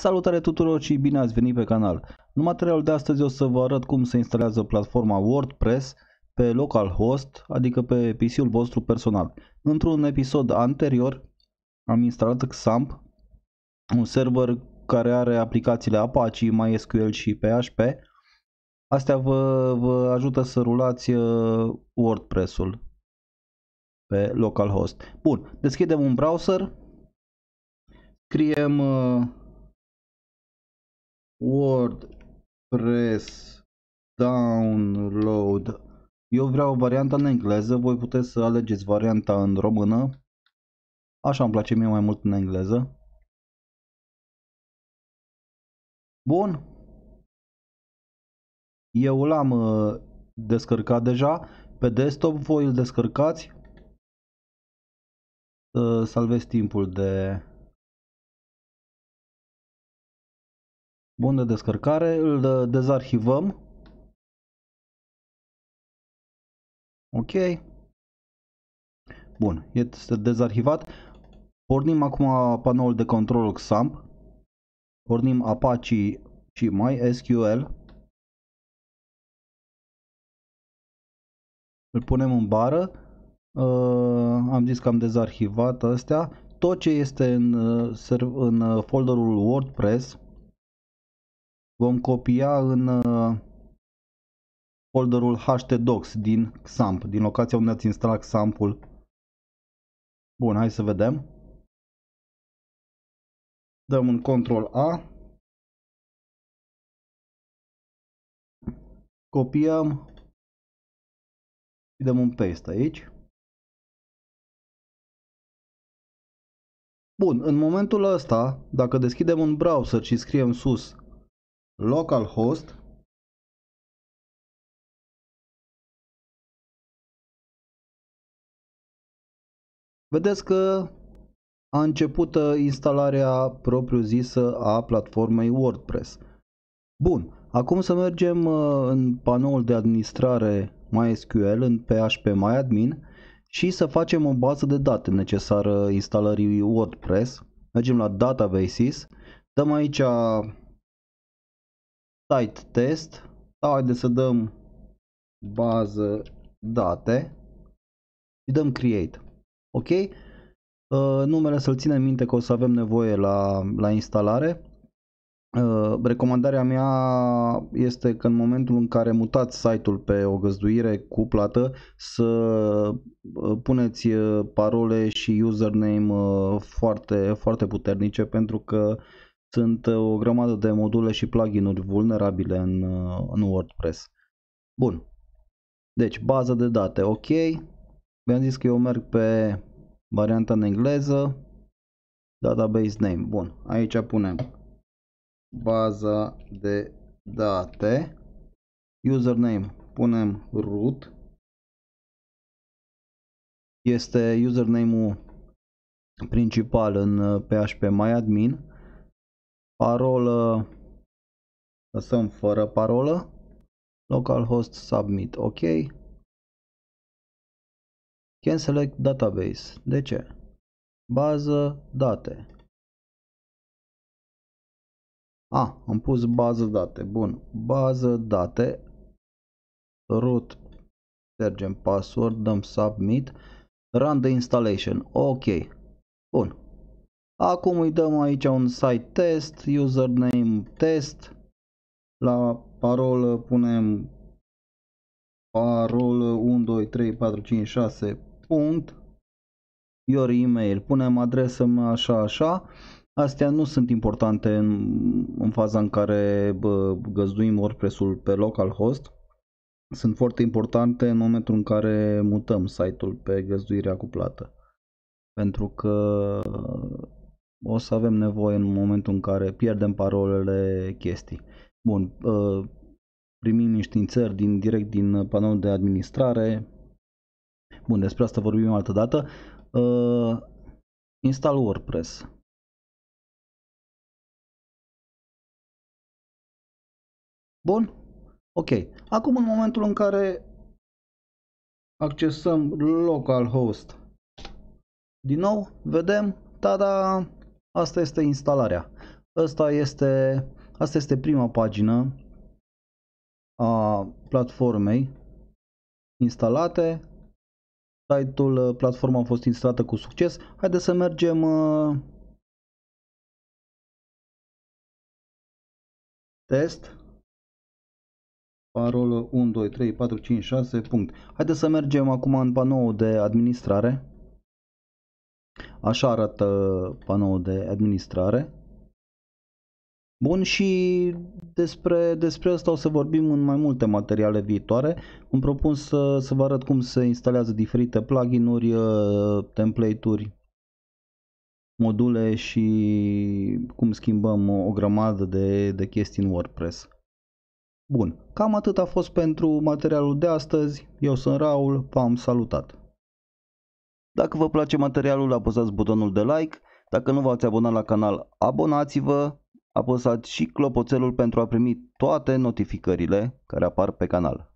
Salutare tuturor și bine ați venit pe canal. În materialul de astăzi o să vă arăt cum se instalează platforma WordPress pe localhost, adică pe PC-ul vostru personal. Într-un episod anterior am instalat XAMPP, un server care are aplicațiile Apache, MySQL și PHP. Astea vă, vă ajută să rulați uh, WordPress-ul pe localhost. Bun, deschidem un browser, scriem uh, WordPress download. Eu vreau varianta în engleză, voi puteți să alegeți varianta în română. Așa îmi place mie mai mult în engleză. Bun. Eu l-am uh, descărcat deja. Pe desktop voi îl descărcați. Să salvez timpul de Bun de descărcare, îl dezarhivăm. Ok. Bun, este dezarhivat. Pornim acum panoul de control XAMPP. Pornim Apache și MySQL. Îl punem în bară. Uh, am zis că am dezarhivat astea. Tot ce este în, uh, în uh, folderul WordPress vom copia în uh, folderul htdocs din XAMPP, din locația unde ați instalat XAMPP-ul. Bun, hai să vedem. Dăm un control A. copiem, și dăm un paste aici. Bun, în momentul ăsta, dacă deschidem un browser și scriem sus localhost Vedeți că a început uh, instalarea propriu-zisă a platformei WordPress. Bun, acum să mergem uh, în panoul de administrare MySQL în PHP MyAdmin și să facem o bază de date necesară instalării WordPress. Mergem la Databases, dăm aici site test sau haideți să dăm bază date și dăm create. Ok? Uh, numele să-l ținem minte că o să avem nevoie la, la instalare. Uh, recomandarea mea este că în momentul în care mutați site-ul pe o găzduire cu plată să uh, puneți uh, parole și username uh, foarte, foarte puternice pentru că sunt uh, o grămadă de module și plugin-uri vulnerabile în, uh, în WordPress. Bun. Deci, bază de date, ok. Mi-am zis că eu merg pe varianta în engleză. Database name. Bun. Aici punem baza de date. Username. Punem root. Este username-ul principal în uh, PHP MyAdmin. admin Parolă, lăsăm fără parolă. Localhost submit, ok. Can select database. De ce? Bază date. A, ah, am pus bază date. Bun. Bază date. Root. Mergem password, dăm submit. Run the installation. Ok. Bun. Acum îi dăm aici un site test, username test, la parolă punem parolă 1, 2, 3, 4, 5, 6, punct, your email, punem adresă mea așa, așa, astea nu sunt importante în, în faza în care bă, găzduim WordPress-ul pe localhost, sunt foarte importante în momentul în care mutăm site-ul pe găzduirea plată, pentru că o să avem nevoie în momentul în care pierdem parolele chestii. Bun, ă, primim înțări din, direct din panoul de administrare. Bun, despre asta vorbim altă dată. Ă, install WordPress. Bun? Ok. Acum în momentul în care accesăm localhost, din nou vedem, tada, Asta este instalarea. Asta este, asta este prima pagină a platformei instalate. Site-ul, uh, platforma a fost instalată cu succes. Haideți să mergem uh, test parolă 1, 2, 3, 4, 5, 6, punct. Haideți să mergem acum în panoul de administrare. Așa arată panoul de administrare. Bun și despre, despre asta o să vorbim în mai multe materiale viitoare. Îmi propun să, să vă arăt cum se instalează diferite plugin-uri, uh, template-uri, module și cum schimbăm o grămadă de, de chestii în WordPress. Bun, cam atât a fost pentru materialul de astăzi. Eu sunt Raul, v-am salutat! Dacă vă place materialul, apăsați butonul de like. Dacă nu v-ați abonat la canal, abonați-vă. Apăsați și clopoțelul pentru a primi toate notificările care apar pe canal.